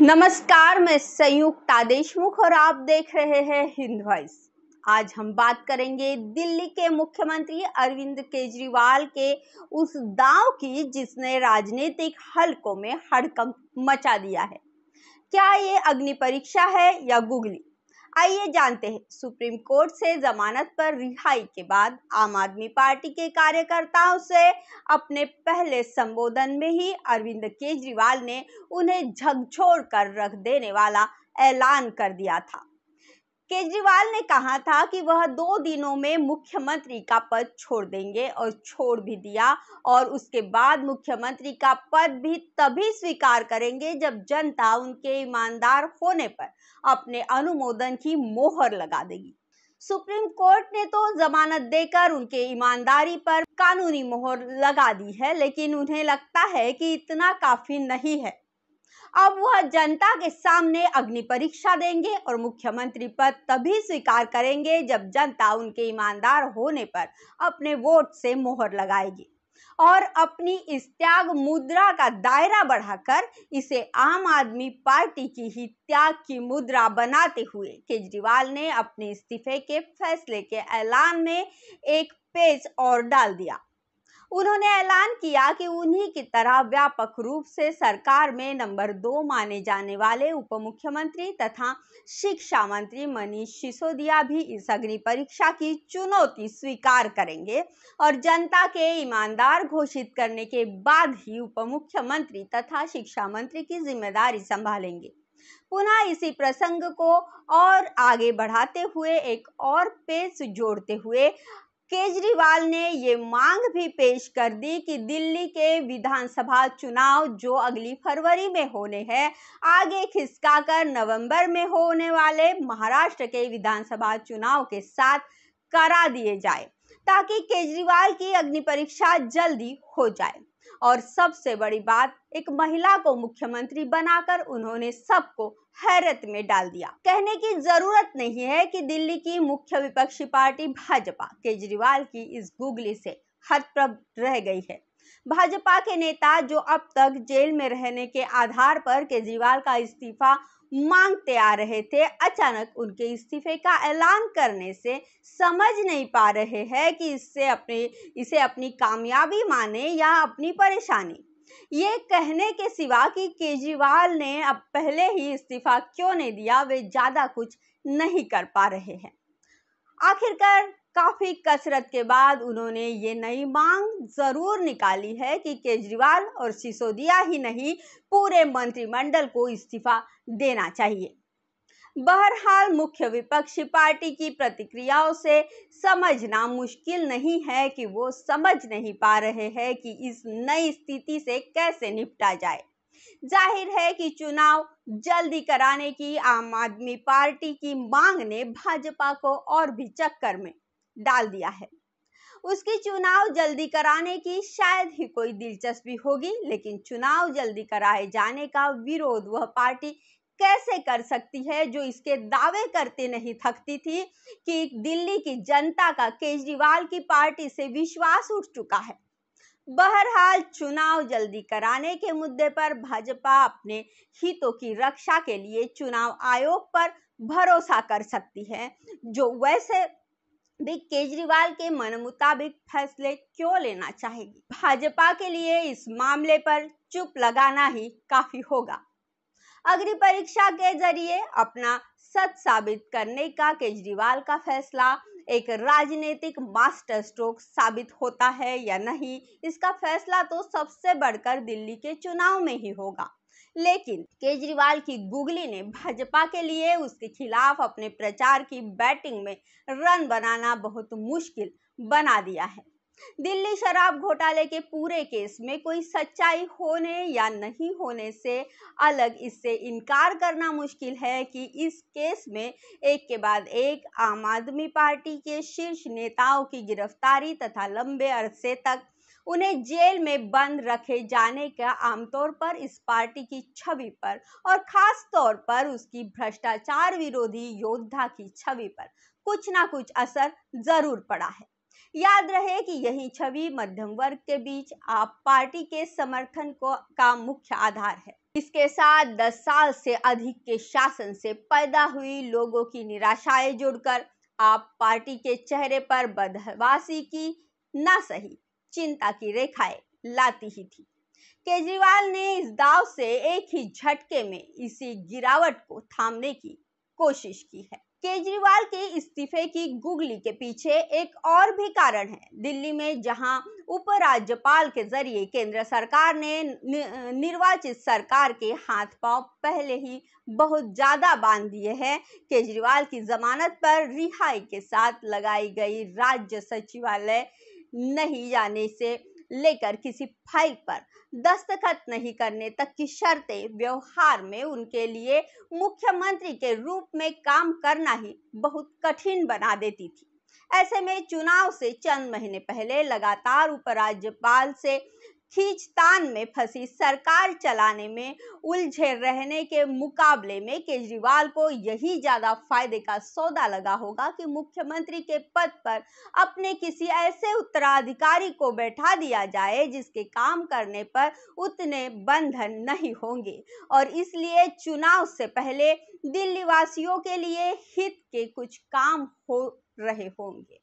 नमस्कार मैं संयुक्ता देशमुख और आप देख रहे हैं हिंद वॉइस आज हम बात करेंगे दिल्ली के मुख्यमंत्री अरविंद केजरीवाल के उस दाव की जिसने राजनीतिक हलकों में हड़कंप मचा दिया है क्या ये अग्नि परीक्षा है या गुगली आइए जानते हैं सुप्रीम कोर्ट से जमानत पर रिहाई के बाद आम आदमी पार्टी के कार्यकर्ताओं से अपने पहले संबोधन में ही अरविंद केजरीवाल ने उन्हें झकझोर कर रख देने वाला ऐलान कर दिया था केजरीवाल ने कहा था कि वह दो दिनों में मुख्यमंत्री का पद छोड़ देंगे और छोड़ भी दिया और उसके बाद मुख्यमंत्री का पद भी तभी स्वीकार करेंगे जब जनता उनके ईमानदार होने पर अपने अनुमोदन की मोहर लगा देगी सुप्रीम कोर्ट ने तो जमानत देकर उनके ईमानदारी पर कानूनी मोहर लगा दी है लेकिन उन्हें लगता है कि इतना काफी नहीं है अब वह जनता के सामने अग्नि परीक्षा देंगे और मुख्यमंत्री पद तभी स्वीकार करेंगे जब जनता उनके ईमानदार होने पर अपने वोट से मोहर लगाएगी और अपनी इस त्याग मुद्रा का दायरा बढ़ाकर इसे आम आदमी पार्टी की ही त्याग की मुद्रा बनाते हुए केजरीवाल ने अपने इस्तीफे के फैसले के ऐलान में एक पेज और डाल दिया उन्होंने ऐलान किया कि उन्हीं की तरह व्यापक रूप से सरकार में नंबर दो माने जाने वाले उप मुख्यमंत्री तथा शिक्षा मंत्री मनीष सिसोदिया भी इस अग्नि परीक्षा की चुनौती स्वीकार करेंगे और जनता के ईमानदार घोषित करने के बाद ही उप मुख्यमंत्री तथा शिक्षा मंत्री की जिम्मेदारी संभालेंगे पुनः इसी प्रसंग को और आगे बढ़ाते हुए एक और पेज जोड़ते हुए केजरीवाल ने ये मांग भी पेश कर दी कि दिल्ली के विधानसभा चुनाव जो अगली फरवरी में होने हैं आगे खिसकाकर नवंबर में होने वाले महाराष्ट्र के विधानसभा चुनाव के साथ करा दिए जाए ताकि केजरीवाल की अग्नि परीक्षा जल्दी हो जाए और सबसे बड़ी बात एक महिला को मुख्यमंत्री बनाकर उन्होंने सबको हैरत में डाल दिया कहने की जरूरत नहीं है कि दिल्ली की मुख्य विपक्षी पार्टी भाजपा केजरीवाल की इस गुगली से हतप्रभ रह गई है भाजपा के नेता जो अब तक जेल में रहने के आधार पर केजरीवाल का इस्तीफा मांगते आ रहे थे अचानक उनके इस्तीफे का ऐलान करने से समझ नहीं पा रहे हैं कि इससे अपने इसे अपनी कामयाबी माने या अपनी परेशानी ये कहने के सिवा कि केजरीवाल ने अब पहले ही इस्तीफा क्यों नहीं दिया वे ज़्यादा कुछ नहीं कर पा रहे हैं आखिरकार काफी कसरत के बाद उन्होंने ये नई मांग जरूर निकाली है कि केजरीवाल और सिसोदिया ही नहीं पूरे मंत्रिमंडल को इस्तीफा देना चाहिए बहरहाल मुख्य विपक्षी पार्टी की प्रतिक्रियाओं से समझना मुश्किल नहीं है कि वो समझ नहीं पा रहे हैं कि इस नई स्थिति से कैसे निपटा जाए जाहिर है कि चुनाव जल्दी कराने की आम आदमी पार्टी की मांग ने भाजपा को और भी चक्कर में डाल दिया है उसकी चुनाव जल्दी कराने की शायद ही कोई दिलचस्पी होगी लेकिन चुनाव जल्दी कराए जाने का विरोध वह पार्टी कैसे कर सकती है जो इसके दावे करते नहीं थकती थी कि दिल्ली की जनता का केजरीवाल की पार्टी से विश्वास उठ चुका है बहरहाल चुनाव जल्दी कराने के मुद्दे पर भाजपा अपने हितों की रक्षा के लिए चुनाव आयोग पर भरोसा कर सकती है जो वैसे भी केजरीवाल के मन मुताबिक फैसले क्यों लेना चाहेगी भाजपा के लिए इस मामले पर चुप लगाना ही काफी होगा अग्नि परीक्षा के जरिए अपना सच साबित करने का केजरीवाल का फैसला एक राजनीतिक मास्टर स्ट्रोक साबित होता है या नहीं इसका फैसला तो सबसे बढ़कर दिल्ली के चुनाव में ही होगा लेकिन केजरीवाल की गुगली ने भाजपा के लिए उसके खिलाफ अपने प्रचार की बैटिंग में रन बनाना बहुत मुश्किल बना दिया है दिल्ली शराब घोटाले के पूरे केस में कोई सच्चाई होने या नहीं होने से अलग इससे इनकार करना मुश्किल है कि इस केस में एक के बाद एक आम आदमी पार्टी के शीर्ष नेताओं की गिरफ्तारी तथा लंबे अरसे तक उन्हें जेल में बंद रखे जाने का आमतौर पर इस पार्टी की छवि पर और खास तौर पर उसकी भ्रष्टाचार विरोधी योद्धा की छवि पर कुछ ना कुछ असर जरूर पड़ा है याद रहे कि यही छवि मध्यम वर्ग के बीच आप पार्टी के समर्थन को का मुख्य आधार है इसके साथ 10 साल से अधिक के शासन से पैदा हुई लोगों की निराशाएं जुड़कर आप पार्टी के चेहरे पर बदहवासी की ना सही चिंता की रेखाएं लाती ही थी केजरीवाल ने इस दाव से एक ही झटके में इसी गिरावट को थामने की कोशिश की है केजरीवाल के इस्तीफे की गुगली के पीछे एक और भी कारण है दिल्ली में जहां उपराज्यपाल के जरिए केंद्र सरकार ने निर्वाचित सरकार के हाथ पांव पहले ही बहुत ज्यादा बांध दिए हैं केजरीवाल की जमानत पर रिहाई के साथ लगाई गई राज्य सचिवालय नहीं जाने से लेकर किसी फाइल पर दस्तखत नहीं करने तक की शर्तें व्यवहार में उनके लिए मुख्यमंत्री के रूप में काम करना ही बहुत कठिन बना देती थी ऐसे में चुनाव से चंद महीने पहले लगातार उपराज्यपाल से खींचतान में फंसी सरकार चलाने में उलझे रहने के मुकाबले में केजरीवाल को यही ज़्यादा फायदे का सौदा लगा होगा कि मुख्यमंत्री के पद पर अपने किसी ऐसे उत्तराधिकारी को बैठा दिया जाए जिसके काम करने पर उतने बंधन नहीं होंगे और इसलिए चुनाव से पहले दिल्ली वासियों के लिए हित के कुछ काम हो रहे होंगे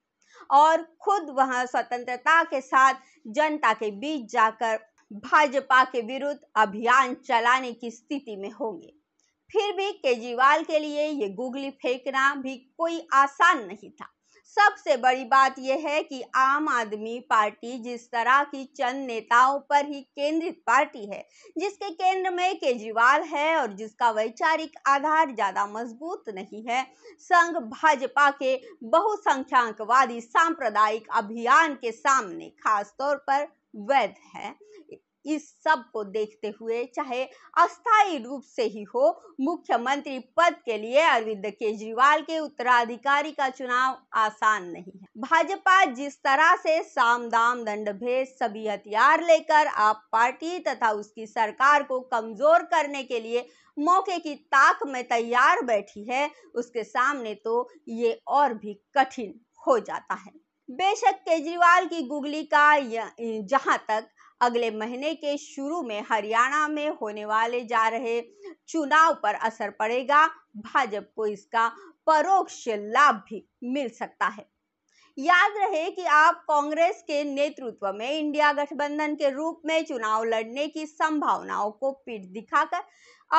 और खुद वह स्वतंत्रता के साथ जनता के बीच जाकर भाजपा के विरुद्ध अभियान चलाने की स्थिति में होंगे फिर भी केजरीवाल के लिए ये गुगली फेंकना भी कोई आसान नहीं था सबसे बड़ी बात यह है कि आम आदमी पार्टी जिस तरह की चंद नेताओं पर ही केंद्रित पार्टी है जिसके केंद्र में केजरीवाल है और जिसका वैचारिक आधार ज़्यादा मजबूत नहीं है संघ भाजपा के बहुसंख्यकवादी सांप्रदायिक अभियान के सामने खासतौर पर वैध है इस सब को देखते हुए चाहे अस्थायी रूप से ही हो मुख्यमंत्री पद के लिए अरविंद केजरीवाल के उत्तराधिकारी का चुनाव आसान नहीं है भाजपा जिस तरह से साम दाम दंड भेद सभी हथियार लेकर आप पार्टी तथा उसकी सरकार को कमजोर करने के लिए मौके की ताक में तैयार बैठी है उसके सामने तो ये और भी कठिन हो जाता है बेशक केजरीवाल की गुगली का जहां तक अगले महीने के शुरू में हरियाणा में होने वाले जा रहे चुनाव पर असर पड़ेगा भाजपा को इसका परोक्ष लाभ भी मिल सकता है याद रहे कि आप कांग्रेस के नेतृत्व में इंडिया गठबंधन के रूप में चुनाव लड़ने की संभावनाओं को पीठ दिखाकर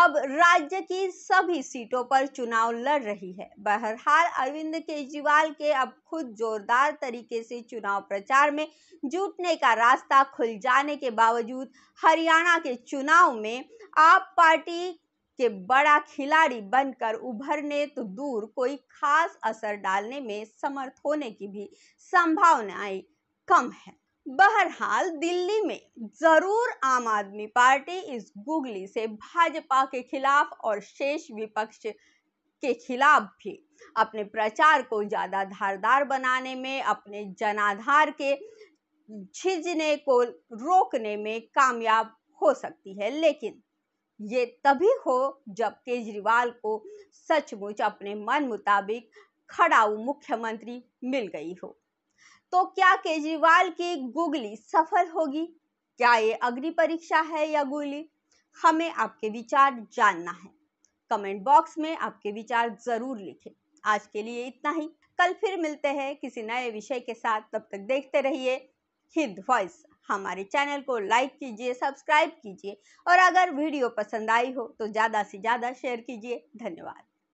अब राज्य की सभी सीटों पर चुनाव लड़ रही है बहरहाल अरविंद केजरीवाल के अब खुद जोरदार तरीके से चुनाव प्रचार में जुटने का रास्ता खुल जाने के बावजूद हरियाणा के चुनाव में आप पार्टी के बड़ा खिलाड़ी बनकर उभरने तो दूर कोई खास असर डालने में समर्थ होने की भी संभावनाएं कम है बहरहाल दिल्ली में जरूर आम आदमी पार्टी इस गुगली से भाजपा के खिलाफ और शेष विपक्ष के खिलाफ भी अपने प्रचार को ज़्यादा धारदार बनाने में अपने जनाधार के झिझने को रोकने में कामयाब हो सकती है लेकिन ये तभी हो जब केजरीवाल को सचमुच अपने मन मुताबिक खड़ाऊ मुख्यमंत्री मिल गई हो तो क्या केजरीवाल की गुगली सफल होगी क्या ये अग्नि परीक्षा है या गुगली हमें आपके विचार जानना है कमेंट बॉक्स में आपके विचार जरूर लिखें आज के लिए इतना ही कल फिर मिलते हैं किसी नए विषय के साथ तब तक देखते रहिए हिंद वॉइस हमारे चैनल को लाइक कीजिए सब्सक्राइब कीजिए और अगर वीडियो पसंद आई हो तो ज़्यादा से ज़्यादा शेयर कीजिए धन्यवाद